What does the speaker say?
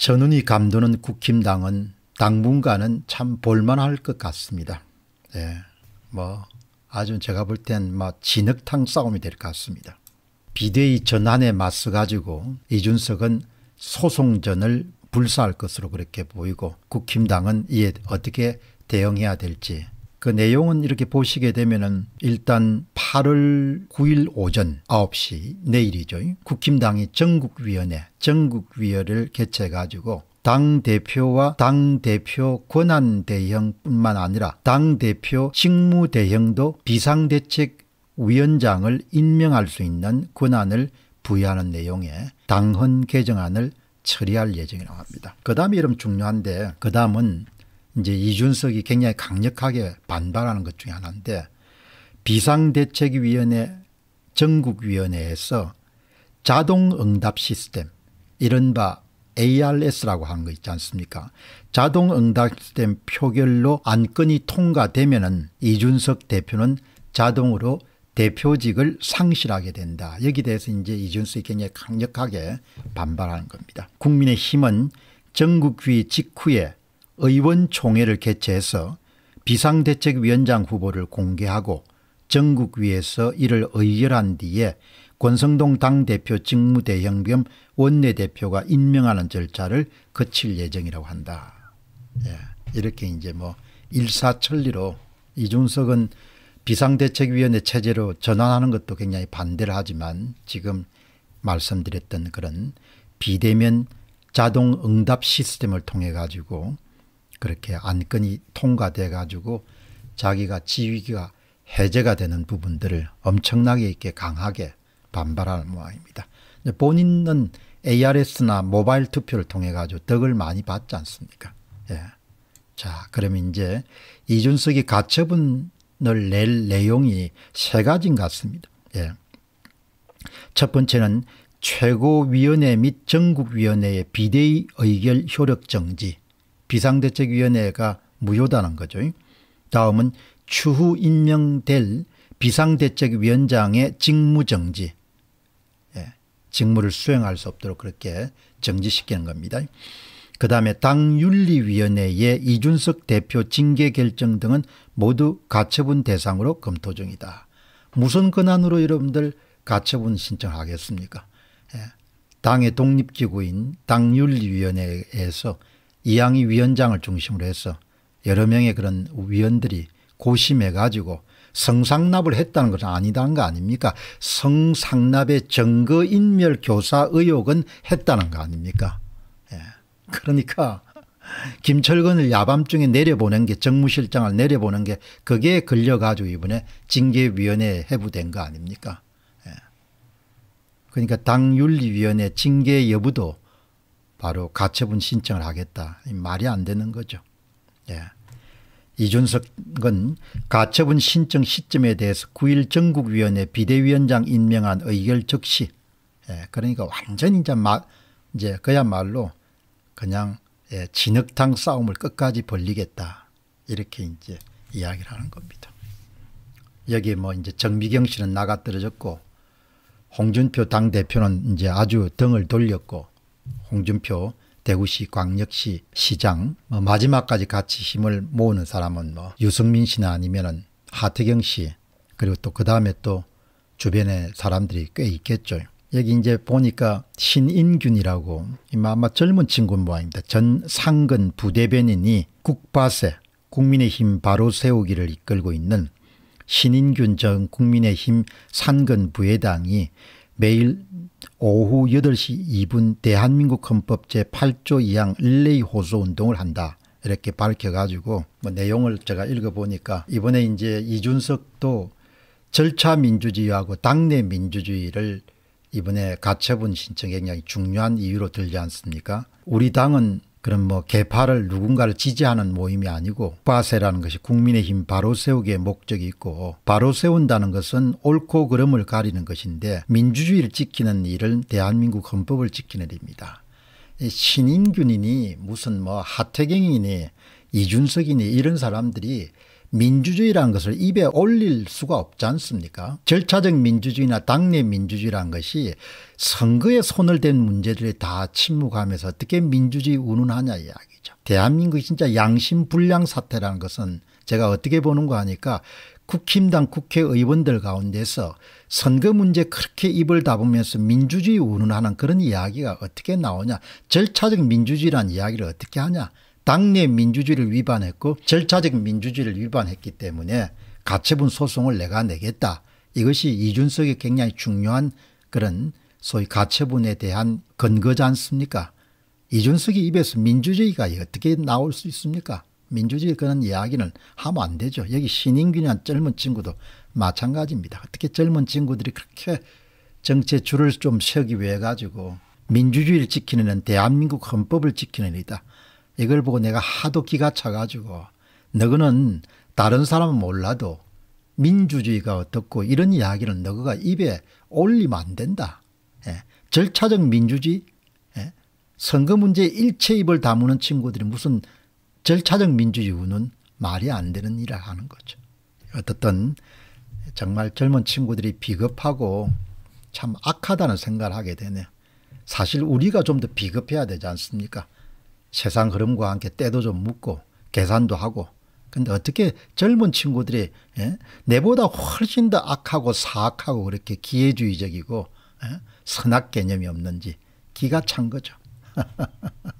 전운이 감도는 국힘당은 당분간은 참 볼만할 것 같습니다. 예, 뭐 아주 제가 볼 땐막 뭐 진흙탕 싸움이 될 것 같습니다. 비대위 전환에 맞서 가지고 이준석은 소송전을 불사할 것으로 그렇게 보이고 국힘당은 이에 어떻게 대응해야 될지 그 내용은 이렇게 보시게 되면은 일단 8월 9일 오전 9시 내일이죠. 국힘당이 전국위원회 전국위원회를 개최가지고 당대표와 당대표 권한대행뿐만 아니라 당대표 직무대행도 비상대책위원장을 임명할 수 있는 권한을 부여하는 내용의 당헌 개정안을 처리할 예정이라고 합니다. 그 다음이 이름 중요한데 그 다음은 이제 이준석이 굉장히 강력하게 반발하는 것 중에 하나인데 비상대책위원회 전국위원회에서 자동응답 시스템 이른바 ARS라고 하는 거 있지 않습니까 자동응답 시스템 표결로 안건이 통과되면 은 이준석 대표는 자동으로 대표직을 상실하게 된다. 여기 대해서 이제 이준석이 굉장히 강력하게 반발하는 겁니다. 국민의힘은 전국위 직후에 의원총회를 개최해서 비상대책위원장 후보를 공개하고 전국위에서 이를 의결한 뒤에 권성동 당대표 직무대행겸 원내대표가 임명하는 절차를 거칠 예정이라고 한다. 예, 이렇게 이제 뭐 일사천리로 이준석은 비상대책위원회 체제로 전환하는 것도 굉장히 반대를 하지만 지금 말씀드렸던 그런 비대면 자동 응답 시스템을 통해 가지고 그렇게 안건이 통과돼 가지고 자기가 지위가 해제가 되는 부분들을 엄청나게 있게 강하게 반발할 모양입니다. 본인은 ARS나 모바일 투표를 통해 가지고 덕을 많이 받지 않습니까? 예. 자, 그러면 이제 이준석이 가처분을 낼 내용이 세 가지인 것 같습니다. 예. 첫 번째는 최고위원회 및 전국위원회의 비대위 의결 효력 정지. 비상대책위원회가 무효다는 거죠. 다음은 추후 임명될 비상대책위원장의 직무정지 예, 직무를 수행할 수 없도록 그렇게 정지시키는 겁니다. 그 다음에 당윤리위원회의 이준석 대표 징계 결정 등은 모두 가처분 대상으로 검토 중이다. 무슨 권한으로 여러분들 가처분 신청하겠습니까? 예, 당의 독립기구인 당윤리위원회에서 이양희 위원장을 중심으로 해서 여러 명의 그런 위원들이 고심해 가지고 성상납을 했다는 것은 아니다는 거 아닙니까 성상납의 증거인멸 교사 의혹은 했다는 거 아닙니까 예. 그러니까 김철근을 야밤중에 내려보낸 게 정무실장을 내려보낸 게 그게 걸려가지고 이번에 징계위원회에 해부된 거 아닙니까 예. 그러니까 당윤리위원회 징계 여부도 바로 가처분 신청을 하겠다. 말이 안 되는 거죠. 예. 이준석은 가처분 신청 시점에 대해서 9일 전국위원회 비대위원장 임명한 의결 즉시 예. 그러니까 완전히 이제, 마, 이제 그야말로 그냥 예, 진흙탕 싸움을 끝까지 벌리겠다. 이렇게 이제 이야기를 하는 겁니다. 여기 뭐 이제 정미경 씨는 나가 떨어졌고 홍준표 당대표는 이제 아주 등을 돌렸고 홍준표 대구시 광역시 시장 뭐 마지막까지 같이 힘을 모으는 사람은 뭐 유승민 씨나 아니면은 하태경 씨 그리고 또 그 다음에 또 주변에 사람들이 꽤 있겠죠. 여기 이제 보니까 신인균이라고 아마 젊은 친구 모양입니다. 전 상근 부대변인이 국바세 국민의힘 바로 세우기를 이끌고 있는 신인균 전 국민의힘 상근 부회장이 매일 오후 8시 2분 대한민국 헌법 제8조 2항 릴레이 호소 운동을 한다. 이렇게 밝혀가지고 뭐 내용을 제가 읽어보니까 이번에 이제 이준석도 절차 민주주의하고 당내 민주주의를 이번에 가처분 신청 굉장히 중요한 이유로 들지 않습니까? 우리 당은 그런 뭐 개파를 누군가를 지지하는 모임이 아니고 국바세라는 것이 국민의힘 바로 세우기의 목적이 있고 바로 세운다는 것은 옳고 그름을 가리는 것인데 민주주의를 지키는 일은 대한민국 헌법을 지키는 일입니다. 신인균이니 무슨 뭐 하태경이니 이준석이니 이런 사람들이 민주주의라는 것을 입에 올릴 수가 없지 않습니까 절차적 민주주의나 당내 민주주의란 것이 선거에 손을 댄 문제들이 다 침묵하면서 어떻게 민주주의 운운하냐 이야기죠 대한민국이 진짜 양심 불량 사태라는 것은 제가 어떻게 보는 거 하니까 국힘당 국회의원들 가운데서 선거 문제 그렇게 입을 다보면서 민주주의 운운하는 그런 이야기가 어떻게 나오냐 절차적 민주주의란 이야기를 어떻게 하냐 당내 민주주의를 위반했고 절차적 민주주의를 위반했기 때문에 가처분 소송을 내가 내겠다. 이것이 이준석이 굉장히 중요한 그런 소위 가처분에 대한 근거지 않습니까? 이준석이 입에서 민주주의가 어떻게 나올 수 있습니까? 민주주의 그런 이야기는 하면 안 되죠. 여기 신인균이란 젊은 친구도 마찬가지입니다. 어떻게 젊은 친구들이 그렇게 정치의 줄을 좀 서기 위해 가지고 민주주의를 지키는 대한민국 헌법을 지키는 이다. 이걸 보고 내가 하도 기가 차가지고 너거는 다른 사람은 몰라도 민주주의가 어떻고 이런 이야기를 너가 입에 올리면 안 된다. 예. 절차적 민주주의? 예. 선거 문제 에 일체 입을 다무는 친구들이 무슨 절차적 민주주의 우는 말이 안 되는 일을 하는 거죠. 어떻든 정말 젊은 친구들이 비겁하고 참 악하다는 생각을 하게 되네요. 사실 우리가 좀 더 비겁해야 되지 않습니까? 세상 흐름과 함께 때도 좀 묻고 계산도 하고 근데 어떻게 젊은 친구들이 예? 내보다 훨씬 더 악하고 사악하고 그렇게 기회주의적이고 예? 선악 개념이 없는지 기가 찬 거죠.